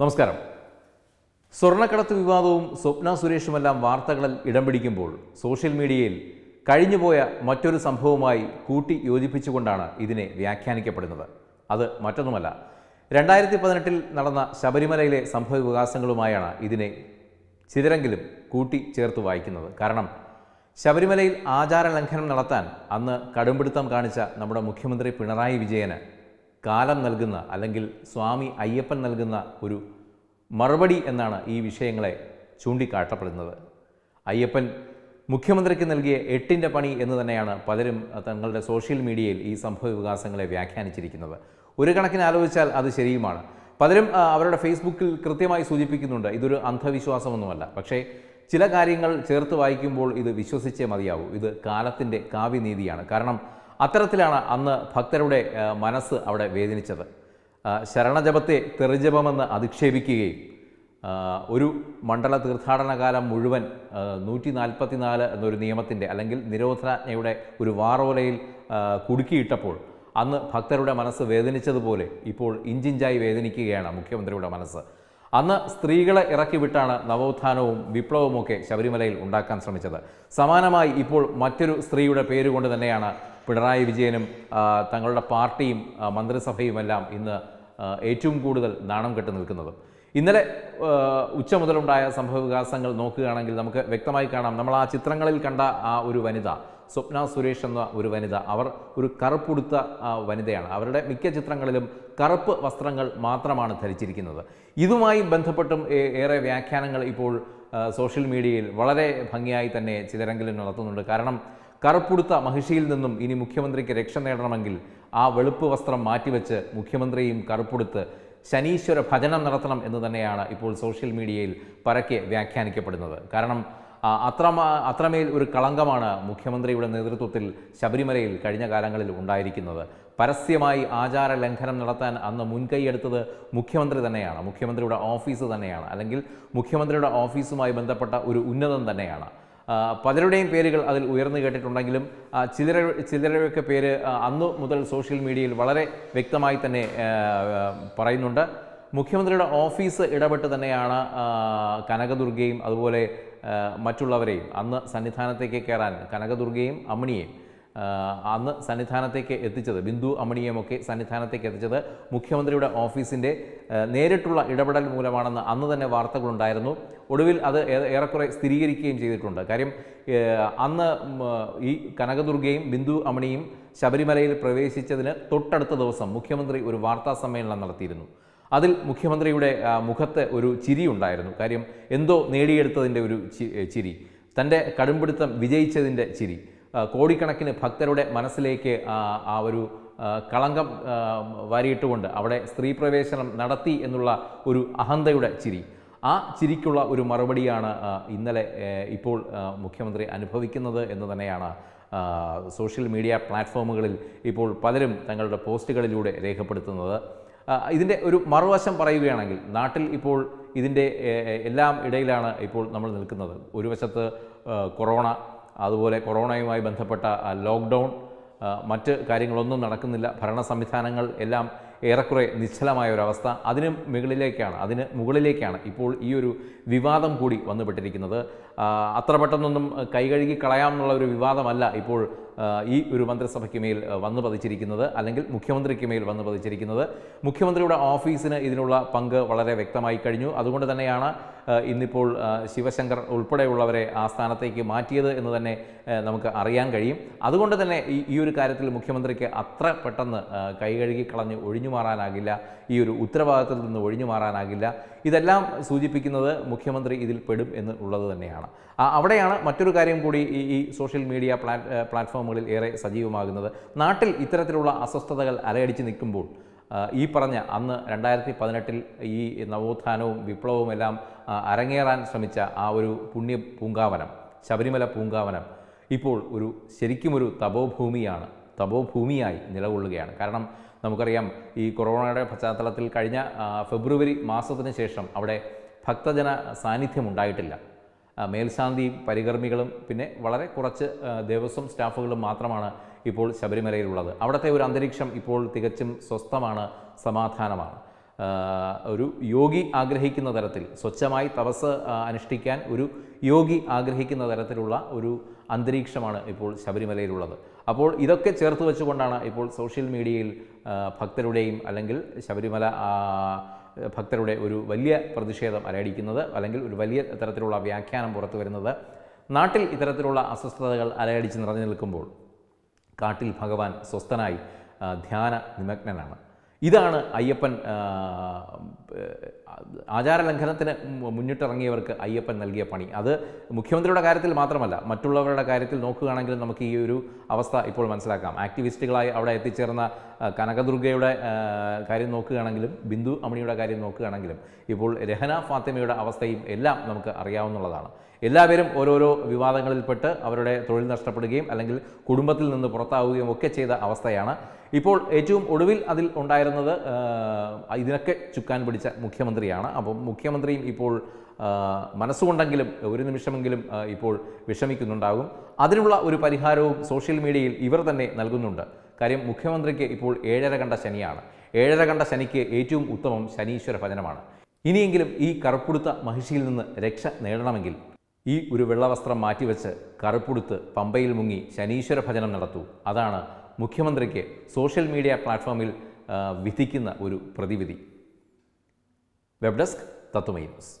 നമസ്കാരം സ്വർണ്ണക്കടത്ത് വിവാദവും സ്വപ്ന സുരേഷുമെല്ലാം വാർത്തകളിൽ ഇടം പിടിക്കുമ്പോൾ സോഷ്യൽ മീഡിയയിൽ കഴിഞ്ഞുപോയ മറ്റൊരു സംഭവവുമായി കൂട്ടി യോജിപ്പിച്ചുകൊണ്ടാണ് ഇതിനെ വ്യാഖ്യാനിക്കപ്പെടുന്നത് അത് മറ്റൊന്നുമല്ല രണ്ടായിരത്തി പതിനെട്ടിൽ നടന്ന ശബരിമലയിലെ സംഭവ വികാസങ്ങളുമായാണ് ഇതിനെ ചിതരെങ്കിലും കൂട്ടി ചേർത്ത് വായിക്കുന്നത് കാരണം ശബരിമലയിൽ ആചാര ലംഘനം നടത്താൻ അന്ന് കടുംപിടുത്തം കാണിച്ച നമ്മുടെ മുഖ്യമന്ത്രി പിണറായി വിജയന് കാലം നൽകുന്ന അല്ലെങ്കിൽ സ്വാമി അയ്യപ്പൻ നൽകുന്ന ഒരു മറുപടി എന്നാണ് ഈ വിഷയങ്ങളെ ചൂണ്ടിക്കാട്ടപ്പെടുന്നത് അയ്യപ്പൻ മുഖ്യമന്ത്രിക്ക് നൽകിയ എട്ടിൻ്റെ പണി എന്ന് തന്നെയാണ് പലരും തങ്ങളുടെ സോഷ്യൽ മീഡിയയിൽ ഈ സംഭവ വികാസങ്ങളെ വ്യാഖ്യാനിച്ചിരിക്കുന്നത് ഒരു കണക്കിന് ആലോചിച്ചാൽ അത് ശരിയുമാണ് പലരും അവരുടെ ഫേസ്ബുക്കിൽ കൃത്യമായി സൂചിപ്പിക്കുന്നുണ്ട് ഇതൊരു അന്ധവിശ്വാസമൊന്നുമല്ല പക്ഷേ ചില കാര്യങ്ങൾ ചേർത്ത് വായിക്കുമ്പോൾ ഇത് വിശ്വസിച്ചേ മതിയാവും ഇത് കാലത്തിൻ്റെ കാവ്യനീതിയാണ് കാരണം അത്തരത്തിലാണ് അന്ന് ഭക്തരുടെ മനസ്സ് അവിടെ വേദനിച്ചത് ശരണജപത്തെ തെറിജപമെന്ന് അധിക്ഷേപിക്കുകയും ഒരു മണ്ഡല തീർത്ഥാടന കാലം മുഴുവൻ നൂറ്റി നാല് എന്നൊരു നിയമത്തിൻ്റെ അല്ലെങ്കിൽ നിരോധനാജ്ഞയുടെ ഒരു വാറോലയിൽ കുടുക്കിയിട്ടപ്പോൾ അന്ന് ഭക്തരുടെ മനസ്സ് വേദനിച്ചതുപോലെ ഇപ്പോൾ ഇഞ്ചിഞ്ചായി വേദനിക്കുകയാണ് മുഖ്യമന്ത്രിയുടെ മനസ്സ് അന്ന് സ്ത്രീകളെ ഇറക്കിവിട്ടാണ് നവോത്ഥാനവും വിപ്ലവവും ഒക്കെ ശബരിമലയിൽ ഉണ്ടാക്കാൻ ശ്രമിച്ചത് സമാനമായി ഇപ്പോൾ മറ്റൊരു സ്ത്രീയുടെ പേരുകൊണ്ട് തന്നെയാണ് പിണറായി വിജയനും തങ്ങളുടെ പാർട്ടിയും മന്ത്രിസഭയുമെല്ലാം ഇന്ന് ഏറ്റവും കൂടുതൽ നാണം കെട്ട് നിൽക്കുന്നത് ഇന്നലെ ഉച്ച മുതലുണ്ടായ സംഭവവികാസങ്ങൾ നോക്കുകയാണെങ്കിൽ നമുക്ക് വ്യക്തമായി കാണാം നമ്മൾ ആ ചിത്രങ്ങളിൽ കണ്ട ആ ഒരു വനിത സ്വപ്ന സുരേഷ് എന്ന ഒരു വനിത അവർ ഒരു കറുപ്പുടുത്ത വനിതയാണ് അവരുടെ മിക്ക ചിത്രങ്ങളിലും കറുപ്പ് വസ്ത്രങ്ങൾ മാത്രമാണ് ധരിച്ചിരിക്കുന്നത് ഇതുമായി ബന്ധപ്പെട്ടും ഏറെ വ്യാഖ്യാനങ്ങൾ ഇപ്പോൾ സോഷ്യൽ മീഡിയയിൽ വളരെ ഭംഗിയായി തന്നെ ചിതരംഗിലും നടത്തുന്നുണ്ട് കാരണം കറുപ്പുടുത്ത മഹിഷിയിൽ നിന്നും ഇനി മുഖ്യമന്ത്രിക്ക് രക്ഷ നേടണമെങ്കിൽ ആ വെളുപ്പ് വസ്ത്രം മാറ്റിവെച്ച് മുഖ്യമന്ത്രിയും കറുപ്പുടുത്ത് ശനീശ്വര ഭജനം നടത്തണം എന്ന് തന്നെയാണ് ഇപ്പോൾ സോഷ്യൽ മീഡിയയിൽ പരക്കെ വ്യാഖ്യാനിക്കപ്പെടുന്നത് കാരണം അത്ര അത്രമേൽ ഒരു കളങ്കമാണ് മുഖ്യമന്ത്രിയുടെ നേതൃത്വത്തിൽ ശബരിമലയിൽ കഴിഞ്ഞ കാലങ്ങളിൽ ഉണ്ടായിരിക്കുന്നത് പരസ്യമായി ആചാര ലംഘനം നടത്താൻ അന്ന് മുൻകൈയെടുത്തത് മുഖ്യമന്ത്രി തന്നെയാണ് മുഖ്യമന്ത്രിയുടെ ഓഫീസ് തന്നെയാണ് അല്ലെങ്കിൽ മുഖ്യമന്ത്രിയുടെ ഓഫീസുമായി ബന്ധപ്പെട്ട ഒരു ഉന്നതം തന്നെയാണ് പലരുടെയും പേരുകൾ അതിൽ ഉയർന്നു കേട്ടിട്ടുണ്ടെങ്കിലും ചിലര ചിലരുടെയൊക്കെ പേര് അന്നു മുതൽ സോഷ്യൽ മീഡിയയിൽ വളരെ വ്യക്തമായി തന്നെ പറയുന്നുണ്ട് മുഖ്യമന്ത്രിയുടെ ഓഫീസ് ഇടപെട്ട് തന്നെയാണ് കനകദുർഗയും അതുപോലെ മറ്റുള്ളവരെയും അന്ന് സന്നിധാനത്തേക്ക് കയറാൻ കനകദുർഗയും അമ്മിണിയെയും അന്ന് സന്നിധാനത്തേക്ക് എത്തിച്ചത് ബിന്ദു അമണിയുമൊക്കെ സന്നിധാനത്തേക്ക് എത്തിച്ചത് മുഖ്യമന്ത്രിയുടെ ഓഫീസിൻ്റെ നേരിട്ടുള്ള ഇടപെടൽ മൂലമാണെന്ന് അന്ന് തന്നെ വാർത്തകളുണ്ടായിരുന്നു ഒടുവിൽ അത് ഏറെക്കുറെ സ്ഥിരീകരിക്കുകയും ചെയ്തിട്ടുണ്ട് കാര്യം അന്ന് ഈ കനകദുർഗയും ബിന്ദു അമണിയും ശബരിമലയിൽ പ്രവേശിച്ചതിന് തൊട്ടടുത്ത ദിവസം മുഖ്യമന്ത്രി ഒരു വാർത്താ സമ്മേളനം നടത്തിയിരുന്നു അതിൽ മുഖ്യമന്ത്രിയുടെ മുഖത്ത് ഒരു ചിരി ഉണ്ടായിരുന്നു കാര്യം എന്തോ നേടിയെടുത്തതിൻ്റെ ഒരു ചിരി തൻ്റെ കടുംപിടുത്തം വിജയിച്ചതിൻ്റെ ചിരി കോടിക്കണക്കിന് ഭക്തരുടെ മനസ്സിലേക്ക് ആ ഒരു കളങ്കം വാരിയിട്ടുകൊണ്ട് അവിടെ സ്ത്രീ പ്രവേശനം നടത്തി എന്നുള്ള ഒരു അഹന്തയുടെ ചിരി ആ ചിരിക്കുള്ള ഒരു മറുപടിയാണ് ഇന്നലെ ഇപ്പോൾ മുഖ്യമന്ത്രി അനുഭവിക്കുന്നത് എന്ന് തന്നെയാണ് സോഷ്യൽ മീഡിയ പ്ലാറ്റ്ഫോമുകളിൽ ഇപ്പോൾ പലരും തങ്ങളുടെ പോസ്റ്റുകളിലൂടെ രേഖപ്പെടുത്തുന്നത് ഇതിൻ്റെ ഒരു മറുവശം പറയുകയാണെങ്കിൽ നാട്ടിൽ ഇപ്പോൾ ഇതിൻ്റെ എല്ലാം ഇടയിലാണ് ഇപ്പോൾ നമ്മൾ നിൽക്കുന്നത് ഒരു വശത്ത് കൊറോണ അതുപോലെ കൊറോണയുമായി ബന്ധപ്പെട്ട ലോക്ക്ഡൗൺ മറ്റ് കാര്യങ്ങളൊന്നും നടക്കുന്നില്ല ഭരണ സംവിധാനങ്ങൾ എല്ലാം ഏറെക്കുറെ നിശ്ചലമായ ഒരവസ്ഥ അതിന് മുകളിലേക്കാണ് അതിന് മുകളിലേക്കാണ് ഇപ്പോൾ ഈ ഒരു വിവാദം കൂടി വന്നുപെട്ടിരിക്കുന്നത് അത്ര പെട്ടെന്നൊന്നും കൈകഴുകി കളയാമെന്നുള്ള ഒരു വിവാദമല്ല ഇപ്പോൾ ഈ ഒരു മന്ത്രിസഭയ്ക്ക് മേൽ വന്നു പതിച്ചിരിക്കുന്നത് അല്ലെങ്കിൽ മുഖ്യമന്ത്രിക്ക് മേൽ വന്നു പതിച്ചിരിക്കുന്നത് മുഖ്യമന്ത്രിയുടെ ഓഫീസിന് ഇതിനുള്ള പങ്ക് വളരെ വ്യക്തമായി കഴിഞ്ഞു അതുകൊണ്ട് തന്നെയാണ് ഇന്നിപ്പോൾ ശിവശങ്കർ ഉൾപ്പെടെയുള്ളവരെ ആ സ്ഥാനത്തേക്ക് മാറ്റിയത് എന്ന് തന്നെ നമുക്ക് അറിയാൻ കഴിയും അതുകൊണ്ട് തന്നെ ഈ ഒരു കാര്യത്തിൽ മുഖ്യമന്ത്രിക്ക് അത്ര പെട്ടെന്ന് കൈകഴുകി കളഞ്ഞ് ഒഴിഞ്ഞു മാറാനാകില്ല ഈ ഒരു ഉത്തരവാദിത്തത്തിൽ നിന്ന് ഒഴിഞ്ഞു മാറാനാകില്ല ഇതെല്ലാം സൂചിപ്പിക്കുന്നത് മുഖ്യമന്ത്രി ഇതിൽ പെടും എന്ന് ഉള്ളത് തന്നെയാണ് അവിടെയാണ് മറ്റൊരു കാര്യം കൂടി ഈ സോഷ്യൽ മീഡിയ പ്ലാറ്റ് പ്ലാറ്റ്ഫോം നമ്മളിൽ ഏറെ സജീവമാകുന്നത് നാട്ടിൽ ഇത്തരത്തിലുള്ള അസ്വസ്ഥതകൾ അലയടിച്ച് നിൽക്കുമ്പോൾ ഈ പറഞ്ഞ അന്ന് രണ്ടായിരത്തി പതിനെട്ടിൽ ഈ നവോത്ഥാനവും വിപ്ലവവും എല്ലാം അരങ്ങേറാൻ ശ്രമിച്ച ആ ഒരു പുണ്യ പൂങ്കാവനം ശബരിമല പൂങ്കാവനം ഇപ്പോൾ ഒരു ശരിക്കും ഒരു തപോഭൂമിയാണ് തപോഭൂമിയായി നിലകൊള്ളുകയാണ് കാരണം നമുക്കറിയാം ഈ കൊറോണയുടെ പശ്ചാത്തലത്തിൽ കഴിഞ്ഞ ഫെബ്രുവരി മാസത്തിന് ശേഷം അവിടെ ഭക്തജന സാന്നിധ്യം ഉണ്ടായിട്ടില്ല മേൽശാന്തിയും പരികർമ്മികളും പിന്നെ വളരെ കുറച്ച് ദേവസ്വം സ്റ്റാഫുകളും മാത്രമാണ് ഇപ്പോൾ ശബരിമലയിലുള്ളത് അവിടുത്തെ ഒരു അന്തരീക്ഷം ഇപ്പോൾ തികച്ചും സ്വസ്ഥമാണ് സമാധാനമാണ് ഒരു യോഗി ആഗ്രഹിക്കുന്ന തരത്തിൽ സ്വച്ഛമായി തപസ് അനുഷ്ഠിക്കാൻ ഒരു യോഗി ആഗ്രഹിക്കുന്ന തരത്തിലുള്ള ഒരു അന്തരീക്ഷമാണ് ഇപ്പോൾ ശബരിമലയിലുള്ളത് അപ്പോൾ ഇതൊക്കെ ചേർത്ത് വെച്ചുകൊണ്ടാണ് ഇപ്പോൾ സോഷ്യൽ മീഡിയയിൽ ഭക്തരുടെയും അല്ലെങ്കിൽ ശബരിമല ഭക്തരുടെ ഒരു വലിയ പ്രതിഷേധം അലയടിക്കുന്നത് അല്ലെങ്കിൽ ഒരു വലിയ തരത്തിലുള്ള വ്യാഖ്യാനം പുറത്തു വരുന്നത് നാട്ടിൽ ഇത്തരത്തിലുള്ള അസ്വസ്ഥതകൾ അലയടിച്ച് നിറഞ്ഞു നിൽക്കുമ്പോൾ കാട്ടിൽ ഭഗവാൻ സ്വസ്ഥനായി ധ്യാന നിമഗ്നനാണ് ഇതാണ് അയ്യപ്പൻ ആചാരലംഘനത്തിന് മുന്നിട്ടിറങ്ങിയവർക്ക് അയ്യപ്പൻ നൽകിയ പണി അത് മുഖ്യമന്ത്രിയുടെ കാര്യത്തിൽ മാത്രമല്ല മറ്റുള്ളവരുടെ കാര്യത്തിൽ നോക്കുകയാണെങ്കിലും നമുക്ക് ഈ ഒരു അവസ്ഥ ഇപ്പോൾ മനസ്സിലാക്കാം ആക്ടിവിസ്റ്റുകളായി അവിടെ എത്തിച്ചേർന്ന കനകദുർഗയുടെ കാര്യം നോക്കുകയാണെങ്കിലും ബിന്ദു അമണിയുടെ കാര്യം നോക്കുകയാണെങ്കിലും ഇപ്പോൾ രഹന ഫാത്തിമയുടെ അവസ്ഥയും എല്ലാം നമുക്ക് അറിയാവുന്നതാണ് എല്ലാവരും ഓരോരോ വിവാദങ്ങളിൽപ്പെട്ട് അവരുടെ തൊഴിൽ നഷ്ടപ്പെടുകയും അല്ലെങ്കിൽ കുടുംബത്തിൽ നിന്ന് പുറത്താവുകയും ഒക്കെ ചെയ്ത അവസ്ഥയാണ് ഇപ്പോൾ ഏറ്റവും ഒടുവിൽ അതിൽ ഉണ്ടായിരുന്നത് ഇതിനൊക്കെ ചുക്കാൻ പിടിച്ച മുഖ്യമന്ത്രി മുഖ്യമന്ത്രിയാണ് അപ്പോൾ മുഖ്യമന്ത്രിയും ഇപ്പോൾ മനസ്സുകൊണ്ടെങ്കിലും ഒരു നിമിഷമെങ്കിലും ഇപ്പോൾ വിഷമിക്കുന്നുണ്ടാകും അതിനുള്ള ഒരു പരിഹാരവും സോഷ്യൽ മീഡിയയിൽ ഇവർ തന്നെ നൽകുന്നുണ്ട് കാര്യം മുഖ്യമന്ത്രിക്ക് ഇപ്പോൾ ഏഴര കണ്ട ശനിയാണ് ഏഴര കണ്ട ശനിക്ക് ഏറ്റവും ഉത്തമം ശനീശ്വര ഭജനമാണ് ഇനിയെങ്കിലും ഈ കറുപ്പുടുത്ത മഹിഷിയിൽ നിന്ന് രക്ഷ നേടണമെങ്കിൽ ഈ ഒരു വെള്ളവസ്ത്രം മാറ്റിവെച്ച് കറുപ്പുടുത്ത് പമ്പയിൽ മുങ്ങി ശനീശ്വര ഭജനം നടത്തൂ അതാണ് മുഖ്യമന്ത്രിക്ക് സോഷ്യൽ മീഡിയ പ്ലാറ്റ്ഫോമിൽ വിധിക്കുന്ന ഒരു പ്രതിവിധി Webdesk Datumeiros.